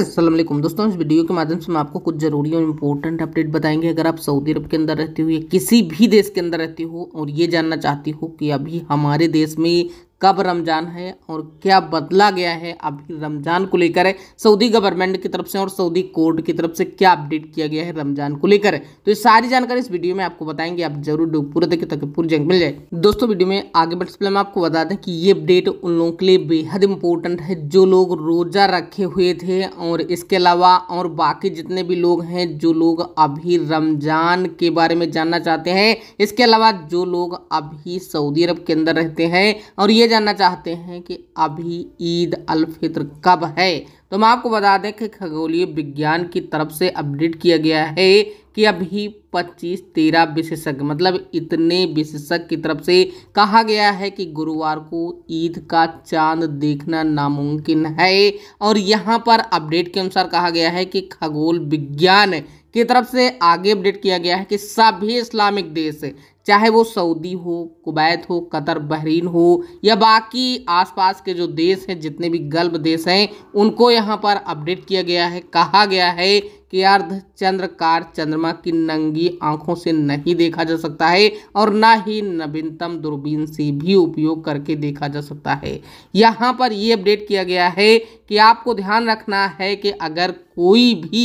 असलम दोस्तों इस वीडियो के माध्यम से हम आपको कुछ ज़रूरी और इम्पोर्टेंट अपडेट बताएंगे अगर आप सऊदी अरब के अंदर रहते हो या किसी भी देश के अंदर रहते हो और ये जानना चाहती हो कि अभी हमारे देश में कब रमज़ान है और क्या बदला गया है अभी रमज़ान को लेकर है सऊदी गवर्नमेंट की तरफ से और सऊदी कोर्ट की तरफ से क्या अपडेट किया गया है रमज़ान को लेकर तो ये सारी जानकारी इस वीडियो में आपको बताएंगे आप जरूर पूरा देखिए ताकि पूरी जंग मिल जाए दोस्तों वीडियो में आगे बढ़ सकते मैं आपको बता दें कि ये अपडेट उन लोगों के लिए बेहद इंपॉर्टेंट है जो लोग रोज़ा रखे हुए थे और इसके अलावा और बाकी जितने भी लोग हैं जो लोग अभी रमज़ान के बारे में जानना चाहते हैं इसके अलावा जो लोग अभी सऊदी अरब के अंदर रहते हैं और ये जानना चाहते हैं कि अभी ईद अल फित्र कब है तो मैं आपको बता दें कि खगोलीय विज्ञान की तरफ से अपडेट किया गया है कि अभी 25 तेरह विशेषज्ञ मतलब इतने विशेषज्ञ की तरफ से कहा गया है कि गुरुवार को ईद का चांद देखना नामुमकिन है और यहाँ पर अपडेट के अनुसार कहा गया है कि खगोल विज्ञान की तरफ से आगे अपडेट किया गया है कि सभी इस्लामिक देश चाहे वो सऊदी हो कुवैत हो कतर बहरीन हो या बाकी आसपास के जो देश हैं जितने भी गल्ब देश हैं उनको यहाँ पर अपडेट किया गया है कहा गया है के अर्ध चंद्रकार चंद्रमा की नंगी आंखों से नहीं देखा जा सकता है और ना ही नवीनतम दूरबीन से भी उपयोग करके देखा जा सकता है यहाँ पर ये अपडेट किया गया है कि आपको ध्यान रखना है कि अगर कोई भी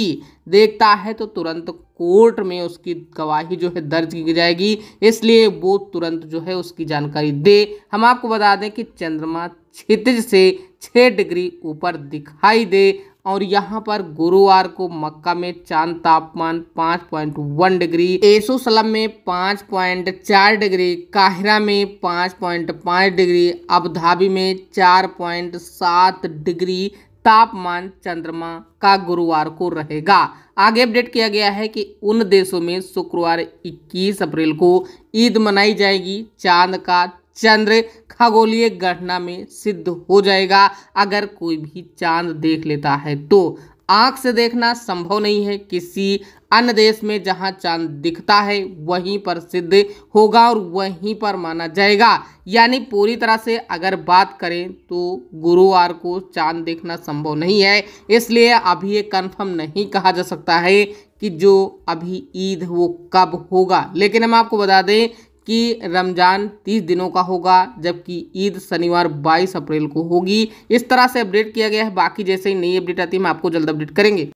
देखता है तो तुरंत कोर्ट में उसकी गवाही जो है दर्ज की जाएगी इसलिए वो तुरंत जो है उसकी जानकारी दे हम आपको बता दें कि चंद्रमा क्षितिज से छः डिग्री ऊपर दिखाई दे और यहाँ पर गुरुवार को मक्का में चांद तापमान 5.1 डिग्री एसोसलम में 5.4 डिग्री काहिरा में 5.5 डिग्री अबधाबी में 4.7 डिग्री तापमान चंद्रमा का गुरुवार को रहेगा आगे अपडेट किया गया है कि उन देशों में शुक्रवार 21 अप्रैल को ईद मनाई जाएगी चांद का चंद्र खगोलीय गणना में सिद्ध हो जाएगा अगर कोई भी चांद देख लेता है तो आंख से देखना संभव नहीं है किसी अन्य देश में जहां चांद दिखता है वहीं पर सिद्ध होगा और वहीं पर माना जाएगा यानी पूरी तरह से अगर बात करें तो गुरुवार को चांद देखना संभव नहीं है इसलिए अभी ये कन्फर्म नहीं कहा जा सकता है कि जो अभी ईद वो कब होगा लेकिन हम आपको बता दें कि रमज़ान तीस दिनों का होगा जबकि ईद शनिवार बाईस अप्रैल को होगी इस तरह से अपडेट किया गया है बाकी जैसे ही नई अपडेट आती है हम आपको जल्द अपडेट करेंगे